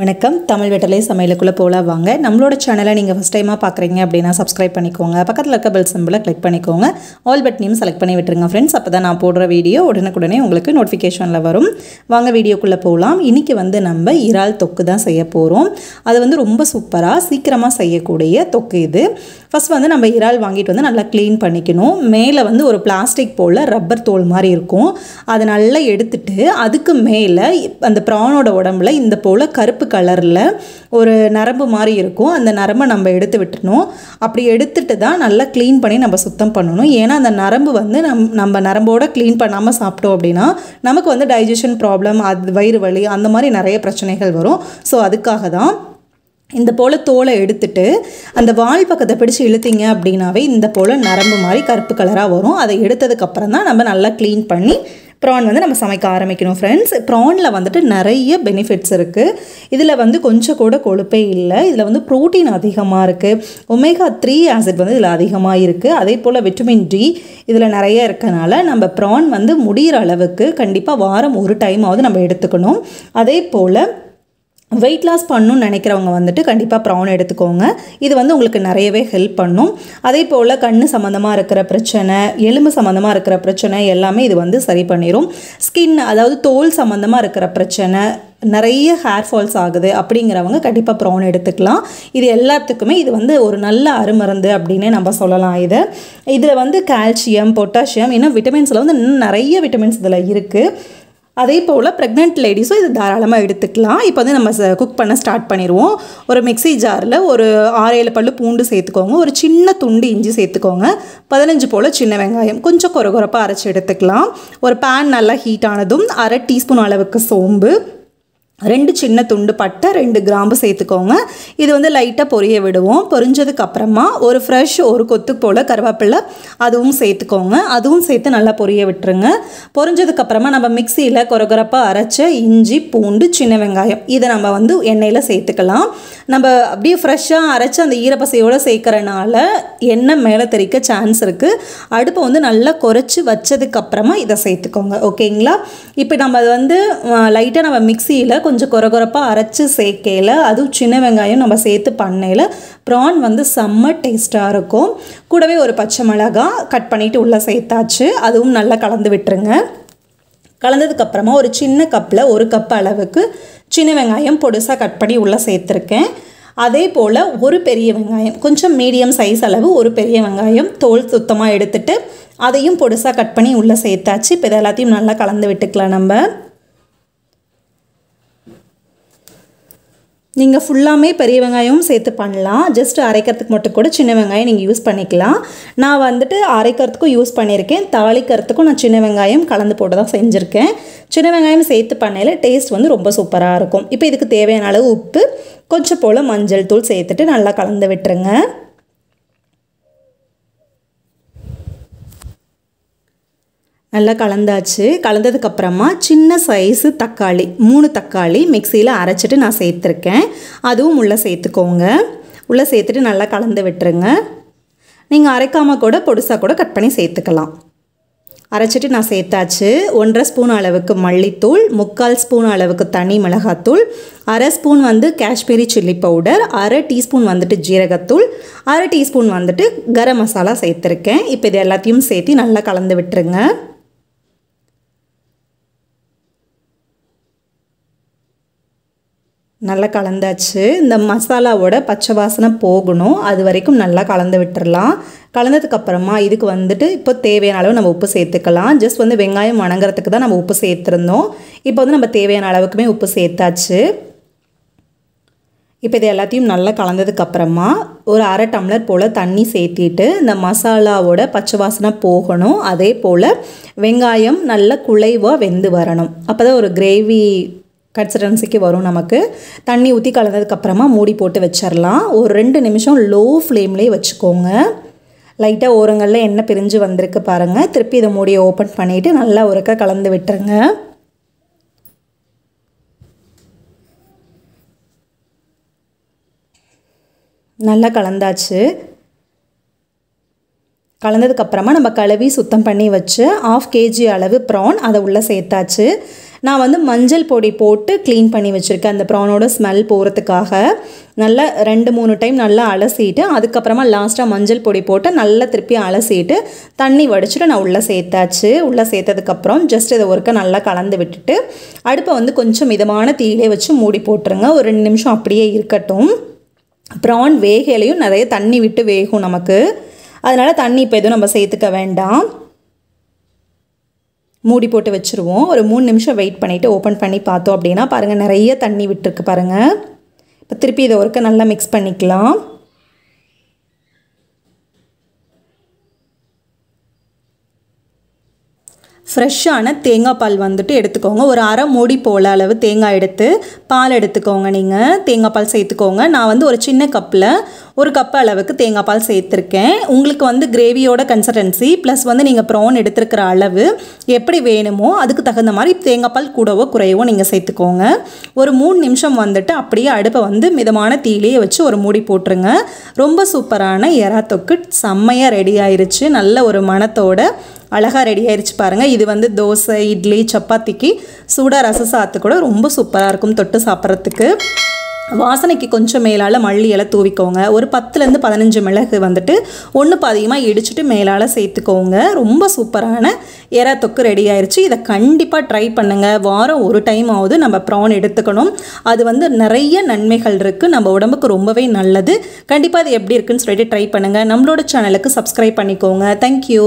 வணக்கம் தமிழ் வெட்டலை சமையலுக்குள்ளே போல வாங்க நம்மளோட சேனலை நீங்கள் ஃபஸ்ட் டைமாக பார்க்குறீங்க அப்படின்னா சப்ஸ்கிரைப் பண்ணிக்கோங்க பக்கத்தில் இருக்க பெல் சிம்பிளை கிளிக் பண்ணிக்கோங்க ஆல் பட்னையும் செலக்ட் பண்ணி விட்டுருங்க ஃப்ரெண்ட்ஸ் அப்போ தான் நான் போடுற வீடியோ உடனுக்குடனே உங்களுக்கு நோட்டிஃபிகேஷனில் வரும் வாங்க வீடியோக்குள்ளே போகலாம் இன்றைக்கி வந்து நம்ம இறால் தொக்கு தான் செய்ய போகிறோம் அது வந்து ரொம்ப சூப்பராக சீக்கிரமாக செய்யக்கூடிய தொக்கு இது ஃபஸ்ட் வந்து நம்ம இறால் வாங்கிட்டு வந்து நல்லா க்ளீன் பண்ணிக்கணும் மேலே வந்து ஒரு பிளாஸ்டிக் போல் ரப்பர் தோல் மாதிரி இருக்கும் அதை நல்லா எடுத்துட்டு அதுக்கு மேலே அந்த ப்ரானோட உடம்புல இந்த போல் கருப்பு கலரில் ஒரு நரம்பு மாதிரி இருக்கும் அந்த நரம்பை நம்ம எடுத்து விட்டுணும் அப்படி எடுத்துட்டு தான் நல்லா க்ளீன் பண்ணி நம்ம சுத்தம் பண்ணணும் ஏன்னா அந்த நரம்பு வந்து நம் நம்ம நரம்போட க்ளீன் பண்ணாமல் சாப்பிட்டோம் அப்படின்னா நமக்கு வந்து டைஜஷன் ப்ராப்ளம் அது வயிறு வலி அந்த மாதிரி நிறைய பிரச்சனைகள் வரும் ஸோ அதுக்காக தான் இந்த போல் தோலை எடுத்துட்டு அந்த வால் பக்கத்தை பிடிச்சி இழுத்திங்க அப்படின்னாவே இந்த போல் நரம்பு மாதிரி கருப்பு கலராக வரும் அதை எடுத்ததுக்கப்புறம் தான் நம்ம நல்லா க்ளீன் பண்ணி ப்ரான் வந்து நம்ம சமைக்க ஆரம்பிக்கணும் ஃப்ரெண்ட்ஸ் ப்ரானில் வந்துட்டு நிறைய பெனிஃபிட்ஸ் இருக்குது இதில் வந்து கொஞ்சம் கூட கொழுப்பே இல்லை இதில் வந்து ப்ரோட்டீன் அதிகமாக இருக்குது ஒமேகா த்ரீ ஆசிட் வந்து இதில் அதிகமாக இருக்குது அதே போல் விட்டமின் டி இதில் நிறைய இருக்கனால நம்ம ப்ரான் வந்து முடிகிற அளவுக்கு கண்டிப்பாக வாரம் ஒரு டைமாவது நம்ம எடுத்துக்கணும் அதே போல் வெயிட் லாஸ் பண்ணணும்னு நினைக்கிறவங்க வந்துட்டு கண்டிப்பாக ப்ரௌன் எடுத்துக்கோங்க இது வந்து உங்களுக்கு நிறையவே ஹெல்ப் பண்ணும் அதே போல் கண் சம்மந்தமாக இருக்கிற பிரச்சனை எலும்பு சம்மந்தமாக இருக்கிற பிரச்சனை எல்லாமே இது வந்து சரி பண்ணிடும் ஸ்கின் அதாவது தோல் சம்மந்தமாக இருக்கிற பிரச்சனை நிறைய ஹேர் ஃபால்ஸ் ஆகுது அப்படிங்கிறவங்க கண்டிப்பாக ப்ரௌன் எடுத்துக்கலாம் இது எல்லாத்துக்குமே இது வந்து ஒரு நல்ல அருமருந்து அப்படின்னே நம்ம சொல்லலாம் இது இதில் வந்து கால்சியம் பொட்டாசியம் இன்னும் விட்டமின்ஸில் வந்து நிறைய விட்டமின்ஸ் இதில் இருக்குது அதே போல் ப்ரெக்னென்ட் லேடிஸும் இது தாராளமாக எடுத்துக்கலாம் இப்போ வந்து நம்ம குக் பண்ண ஸ்டார்ட் பண்ணிடுவோம் ஒரு மிக்சி ஜாரில் ஒரு ஆறேழு பல்லு பூண்டு சேர்த்துக்கோங்க ஒரு சின்ன துண்டு இஞ்சி சேர்த்துக்கோங்க பதினஞ்சு போல் சின்ன வெங்காயம் கொஞ்சம் குறப்பாக அரைச்சி எடுத்துக்கலாம் ஒரு பேன் நல்லா ஹீட் ஆனதும் அரை டீஸ்பூன் அளவுக்கு சோம்பு ரெண்டு சின்ன துண்டு பட்டை ரெண்டு கிராம்பு சேர்த்துக்கோங்க இது வந்து லைட்டாக பொரிய விடுவோம் பொரிஞ்சதுக்கப்புறமா அப்புறமா ஒரு ஃப்ரெஷ் ஒரு கொத்து போல் கருவேப்பிலை அதுவும் சேர்த்துக்கோங்க அதுவும் சேர்த்து நல்லா பொரிய விட்டுருங்க பொரிஞ்சதுக்கப்புறமா நம்ம மிக்சியில் குறகுறப்பாக அரைச்ச இஞ்சி பூண்டு சின்ன வெங்காயம் இதை நம்ம வந்து எண்ணெயில் சேர்த்துக்கலாம் நம்ம அப்படியே ஃப்ரெஷ்ஷாக அரைச்சி அந்த ஈரப்பசையோடு சேர்க்குறனால எண்ணெய் மேலே தெரிக்க சான்ஸ் இருக்குது அடுப்பை வந்து நல்லா குறைச்சி வச்சதுக்கப்புறமா இதை சேர்த்துக்கோங்க ஓகேங்களா இப்போ நம்ம வந்து லைட்டாக நம்ம மிக்சியில் கொஞ்சம் குறகுறப்பாக அரைச்சி சேர்க்கையில் அதுவும் சின்ன வெங்காயம் நம்ம சேர்த்து பண்ணையில் ப்ரான் வந்து செம்ம டேஸ்ட்டாக இருக்கும் கூடவே ஒரு பச்சை மிளகா கட் பண்ணிவிட்டு உள்ளே சேர்த்தாச்சு அதுவும் நல்லா கலந்து விட்டுருங்க கலந்ததுக்கப்புறமா ஒரு சின்ன கப்பில் ஒரு கப் அளவுக்கு சின்ன வெங்காயம் பொடுசாக கட் பண்ணி உள்ளே சேர்த்துருக்கேன் அதே போல் ஒரு பெரிய வெங்காயம் கொஞ்சம் மீடியம் சைஸ் அளவு ஒரு பெரிய வெங்காயம் தோல் சுத்தமாக எடுத்துகிட்டு அதையும் பொடுசாக கட் பண்ணி உள்ளே சேர்த்தாச்சு இப்போ இது எல்லாத்தையும் நல்லா கலந்து விட்டுக்கலாம் நம்ம நீங்கள் ஃபுல்லாமே பெரிய வெங்காயமும் சேர்த்து பண்ணலாம் ஜஸ்ட் அரைக்கிறதுக்கு மட்டும் கூட சின்ன வெங்காயம் நீங்கள் யூஸ் பண்ணிக்கலாம் நான் வந்துட்டு அரைக்கிறதுக்கும் யூஸ் பண்ணியிருக்கேன் தாளிக்கிறதுக்கும் நான் சின்ன வெங்காயம் கலந்து போட்டு தான் செஞ்சுருக்கேன் சின்ன வெங்காயம் சேர்த்து பண்ணையில் டேஸ்ட் வந்து ரொம்ப சூப்பராக இருக்கும் இப்போ இதுக்கு தேவையான அளவு உப்பு கொஞ்சம் போல் மஞ்சள் தூள் சேர்த்துட்டு நல்லா கலந்து விட்டுருங்க நல்லா கலந்தாச்சு கலந்ததுக்கப்புறமா சின்ன சைஸு தக்காளி மூணு தக்காளி மிக்சியில் அரைச்சிட்டு நான் சேர்த்துருக்கேன் அதுவும் உள்ளே சேர்த்துக்கோங்க உள்ளே சேர்த்துட்டு நல்லா கலந்து விட்டுருங்க நீங்கள் அரைக்காமல் கூட பொடிசாக கூட கட் பண்ணி சேர்த்துக்கலாம் அரைச்சிட்டு நான் சேர்த்தாச்சு ஒன்றரை ஸ்பூன் அளவுக்கு மல்லித்தூள் முக்கால் ஸ்பூன் அளவுக்கு தனி மிளகாத்தூள் அரை ஸ்பூன் வந்து காஷ்மீரி சில்லி பவுடர் அரை டீஸ்பூன் வந்துட்டு ஜீரகத்தூள் அரை டீஸ்பூன் வந்துட்டு கரம் மசாலா சேர்த்துருக்கேன் இப்போ இது எல்லாத்தையும் சேர்த்து நல்லா கலந்து விட்டுருங்க நல்லா கலந்தாச்சு இந்த மசாலாவோட பச்சை வாசனை போகணும் அது வரைக்கும் நல்லா கலந்து விட்டுடலாம் கலந்ததுக்கப்புறமா இதுக்கு வந்துட்டு இப்போ தேவையான அளவு நம்ம உப்பு சேர்த்துக்கலாம் ஜஸ்ட் வந்து வெங்காயம் வணங்குறதுக்கு தான் நம்ம உப்பு சேர்த்துருந்தோம் இப்போ வந்து நம்ம தேவையான அளவுக்குமே உப்பு சேர்த்தாச்சு இப்போ இது எல்லாத்தையும் நல்லா கலந்ததுக்கப்புறமா ஒரு அரை டம்ளர் போல் தண்ணி சேர்த்திட்டு இந்த மசாலாவோட பச்சை வாசனை போகணும் அதே போல் வெங்காயம் நல்லா குலைவாக வெந்து வரணும் அப்போ தான் ஒரு கிரேவி கன்சிஸ்டன்சிக்கு வரும் நமக்கு தண்ணி ஊற்றி கலந்ததுக்கப்புறமா மூடி போட்டு வச்சிடலாம் ஒரு ரெண்டு நிமிஷம் லோ ஃப்ளேம்லேயே வச்சுக்கோங்க லைட்டாக ஓரங்களில் எண்ணெய் பிரிஞ்சு வந்திருக்கு பாருங்கள் திருப்பி இதை மூடியை ஓப்பன் பண்ணிவிட்டு நல்லா உரக்க கலந்து விட்டுருங்க நல்லா கலந்தாச்சு கலந்ததுக்கப்புறமா நம்ம கழுவி சுத்தம் பண்ணி வச்சு ஆஃப் கேஜி அளவு ப்ரான் அதை உள்ளே சேர்த்தாச்சு நான் வந்து மஞ்சள் பொடி போட்டு க்ளீன் பண்ணி வச்சுருக்கேன் அந்த ப்ரானோட ஸ்மெல் போகிறதுக்காக நல்லா ரெண்டு மூணு டைம் நல்லா அலசிட்டு அதுக்கப்புறமா லாஸ்ட்டாக மஞ்சள் பொடி போட்டு நல்லா திருப்பி அலசிட்டு தண்ணி வடிச்சுட்டு நான் உள்ளே சேர்த்தாச்சு உள்ளே சேர்த்ததுக்கப்புறம் ஜஸ்ட் இதை ஒருக்க நல்லா கலந்து விட்டுட்டு அடுப்பை வந்து கொஞ்சம் மிதமான தீயிலே வச்சு மூடி போட்டுருங்க ஒரு ரெண்டு நிமிஷம் அப்படியே இருக்கட்டும் ப்ரான் வேகையிலையும் நிறைய தண்ணி விட்டு வேகும் நமக்கு அதனால் தண்ணி இப்போ எதுவும் நம்ம சேர்த்துக்க வேண்டாம் மூடி போட்டு வச்சுருவோம் ஒரு மூணு நிமிஷம் வெயிட் பண்ணிவிட்டு ஓப்பன் பண்ணி பார்த்தோம் அப்படின்னா பாருங்கள் நிறைய தண்ணி விட்டுருக்கு பாருங்கள் இப்போ திருப்பி இதை ஒருக்க நல்லா மிக்ஸ் பண்ணிக்கலாம் ஃப்ரெஷ்ஷான தேங்காய் பால் வந்துட்டு எடுத்துக்கோங்க ஒரு அரை மூடி போல அளவு தேங்காய் எடுத்து பால் எடுத்துக்கோங்க நீங்கள் தேங்காய் பால் சேர்த்துக்கோங்க நான் வந்து ஒரு சின்ன கப்பில் ஒரு கப் அளவுக்கு தேங்காய் பால் சேர்த்துருக்கேன் உங்களுக்கு வந்து கிரேவியோட கன்சிஸ்டன்சி ப்ளஸ் வந்து நீங்கள் ப்ரௌன் எடுத்துருக்கிற அளவு எப்படி வேணுமோ அதுக்கு தகுந்த மாதிரி தேங்காய் பால் கூடவோ குறையவோ நீங்கள் சேர்த்துக்கோங்க ஒரு மூணு நிமிஷம் வந்துட்டு அப்படியே அடுப்பை வந்து மிதமான தீலையே வச்சு ஒரு மூடி போட்டுருங்க ரொம்ப சூப்பரான எறா தொக்கு செம்மையாக ரெடி ஆயிடுச்சு நல்ல ஒரு மனத்தோட அழகாக ரெடி ஆயிடுச்சு பாருங்கள் இது வந்து தோசை இட்லி சப்பாத்திக்கு சூடாக ரசம் சாத்து கூட ரொம்ப சூப்பராக இருக்கும் தொட்டு சாப்பிட்றதுக்கு வாசனைக்கு கொஞ்சம் மேலால் மல்லி இலை தூவிக்கோங்க ஒரு பத்துலேருந்து பதினஞ்சு மிளகு வந்துட்டு ஒன்று பாதிகமாக இடிச்சிட்டு மேலால் சேர்த்துக்கோங்க ரொம்ப சூப்பரான எறா தொக்கு ரெடி ஆயிடுச்சு இதை கண்டிப்பாக ட்ரை பண்ணுங்கள் வாரம் ஒரு டைம் ஆகுது நம்ம ப்ரான் எடுத்துக்கணும் அது வந்து நிறைய நன்மைகள் இருக்குது நம்ம உடம்புக்கு ரொம்பவே நல்லது கண்டிப்பாக அது எப்படி இருக்குன்னு சொல்லிட்டு ட்ரை பண்ணுங்கள் நம்மளோட சேனலுக்கு சப்ஸ்கிரைப் பண்ணிக்கோங்க தேங்க்யூ